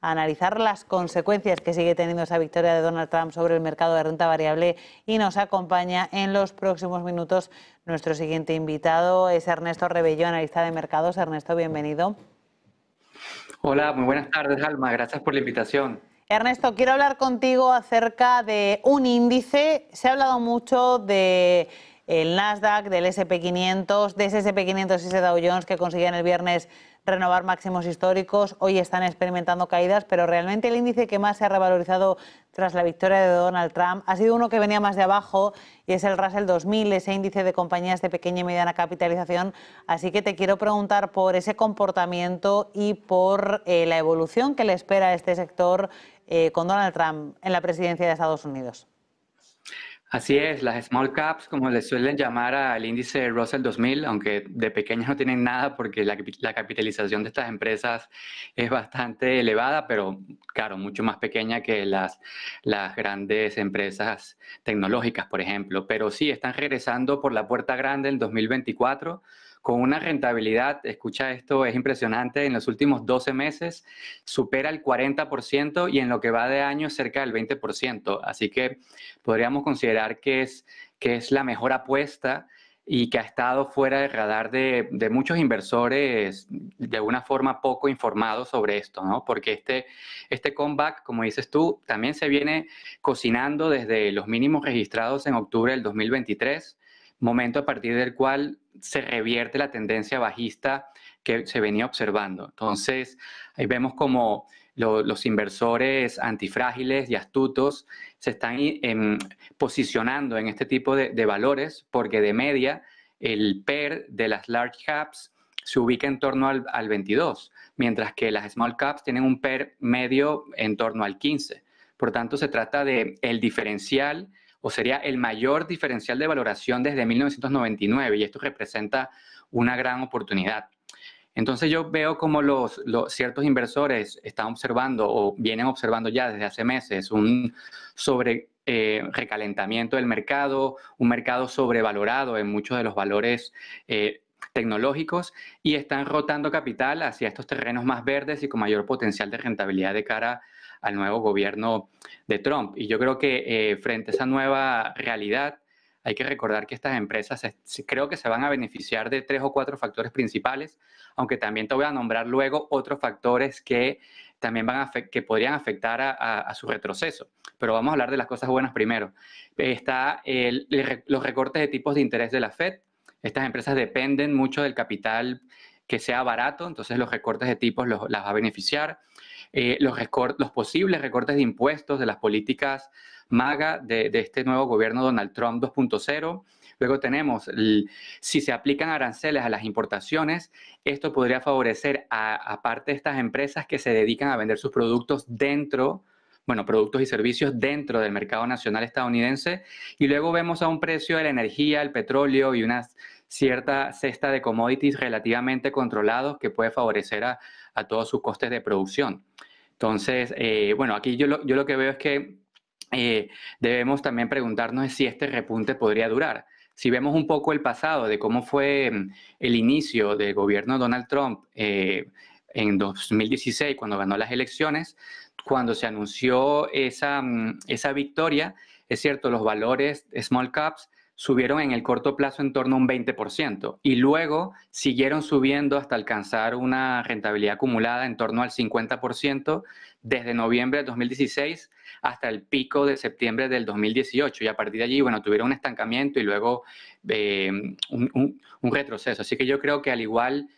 analizar las consecuencias que sigue teniendo esa victoria de Donald Trump sobre el mercado de renta variable y nos acompaña en los próximos minutos nuestro siguiente invitado, es Ernesto Rebello, analista de mercados. Ernesto, bienvenido. Hola, muy buenas tardes, Alma. Gracias por la invitación. Ernesto, quiero hablar contigo acerca de un índice. Se ha hablado mucho de el Nasdaq, del SP500, de ese SP500 y ese Dow Jones que consiguieron el viernes renovar máximos históricos. Hoy están experimentando caídas, pero realmente el índice que más se ha revalorizado tras la victoria de Donald Trump ha sido uno que venía más de abajo y es el Russell 2000, ese índice de compañías de pequeña y mediana capitalización. Así que te quiero preguntar por ese comportamiento y por eh, la evolución que le espera a este sector eh, con Donald Trump en la presidencia de Estados Unidos. Así es, las small caps, como le suelen llamar al índice Russell 2000, aunque de pequeñas no tienen nada porque la, capitalización de estas empresas es bastante elevada, pero claro, mucho más pequeña que las, las grandes empresas tecnológicas, por ejemplo. Pero sí, están regresando por la puerta grande en 2024 con una rentabilidad, escucha esto, es impresionante, en los últimos 12 meses supera el 40% y en lo que va de año cerca del 20%. Así que podríamos considerar que es, que es la mejor apuesta y que ha estado fuera de radar de, muchos inversores de una forma poco informados sobre esto, ¿no? Porque este, este comeback, como dices tú, también se viene cocinando desde los mínimos registrados en octubre del 2023, momento a partir del cual se revierte la tendencia bajista que se venía observando. Entonces, ahí vemos como los inversores antifrágiles y astutos se están eh, em, posicionando en este tipo de, valores porque de media el PER de las large caps se ubica en torno al, al 22, mientras que las small caps tienen un PER medio en torno al 15. Por tanto, se trata de el diferencial o sería el mayor diferencial de valoración desde 1999 y esto representa una gran oportunidad. Entonces yo veo como los, ciertos inversores están observando o vienen observando ya desde hace meses un sobre eh, recalentamiento del mercado, un mercado sobrevalorado en muchos de los valores eh, tecnológicos y están rotando capital hacia estos terrenos más verdes y con mayor potencial de rentabilidad de cara al nuevo gobierno de Trump. Y yo creo que eh, frente a esa nueva realidad, hay que recordar que estas empresas creo que se van a beneficiar de tres o cuatro factores principales, aunque también te voy a nombrar luego otros factores que también van que podrían afectar a, su retroceso. Pero vamos a hablar de las cosas buenas primero. Está los recortes de tipos de interés de la Fed, estas empresas dependen mucho del capital que sea barato, entonces los recortes de tipos los, las va a beneficiar. Eh, los, posibles recortes de impuestos de las políticas MAGA de, este nuevo gobierno Donald Trump 2.0. Luego tenemos, si se aplican aranceles a las importaciones, esto podría favorecer a, parte de estas empresas que se dedican a vender sus productos dentro bueno, productos y servicios dentro del mercado nacional estadounidense y luego vemos a un precio de la energía, el petróleo y una cierta cesta de commodities relativamente controlados que puede favorecer a, todos sus costes de producción. Entonces, eh, bueno, aquí yo lo, que veo es que eh, debemos también preguntarnos si este repunte podría durar. Si vemos un poco el pasado de cómo fue mm, el inicio del gobierno de Donald Trump, eh, en 2016, cuando ganó las elecciones, cuando se anunció esa, mm, esa victoria, es cierto, los valores small caps subieron en el corto plazo en torno a un 20% y luego siguieron subiendo hasta alcanzar una rentabilidad acumulada en torno al 50% desde noviembre de 2016 hasta el pico de septiembre del 2018 y a partir de allí, bueno, tuvieron un estancamiento y luego eh, un, retroceso. Así que yo creo que al igual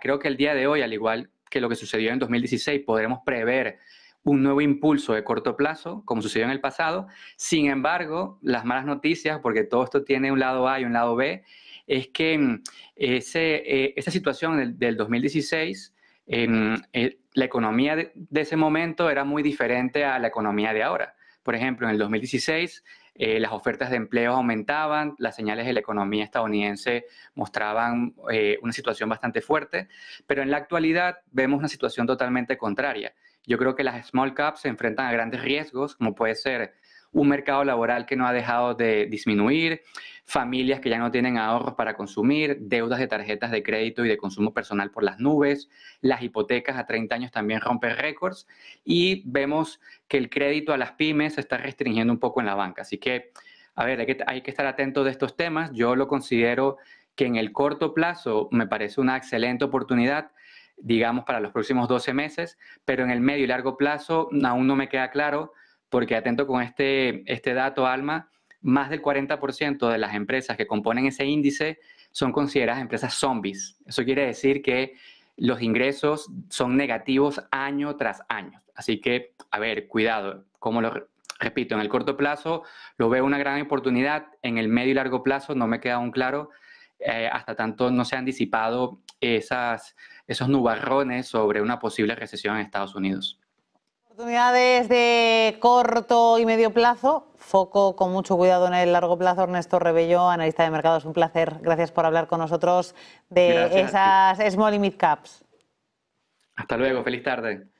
Creo que el día de hoy, al igual que lo que sucedió en 2016, podremos prever un nuevo impulso de corto plazo, como sucedió en el pasado. Sin embargo, las malas noticias, porque todo esto tiene un lado A y un lado B, es que mm, eh, esa situación del, 2016, em, eh, la economía de, ese momento era muy diferente a la economía de ahora. Por ejemplo, en el 2016 eh, las ofertas de empleo aumentaban, las señales de la economía estadounidense mostraban eh, una situación bastante fuerte, pero en la actualidad vemos una situación totalmente contraria. Yo creo que las small caps se enfrentan a grandes riesgos, como puede ser un mercado laboral que no ha dejado de disminuir, familias que ya no tienen ahorros para consumir, deudas de tarjetas de crédito y de consumo personal por las nubes, las hipotecas a 30 años también rompen récords y vemos que el crédito a las pymes se está restringiendo un poco en la banca. Así que, a ver, hay que, estar atento de estos temas. Yo lo considero que en el corto plazo me parece una excelente oportunidad digamos, para los próximos 12 meses, pero en el medio y largo plazo aún no me queda claro porque atento con este, este, dato, Alma, más del 40% de las empresas que componen ese índice son consideradas empresas zombies. Eso quiere decir que los ingresos son negativos año tras año. Así que, a ver, cuidado, como lo repito, en el corto plazo lo veo una gran oportunidad, en el medio y largo plazo no me queda aún claro, eh, hasta tanto no se han disipado esos nubarrones sobre una posible recesión en Estados Unidos. Oportunidades de corto y medio plazo, foco con mucho cuidado en el largo plazo. Ernesto Rebello, analista de mercados, un placer. Gracias por hablar con nosotros de esas Small y Mid Caps. Hasta luego, feliz tarde.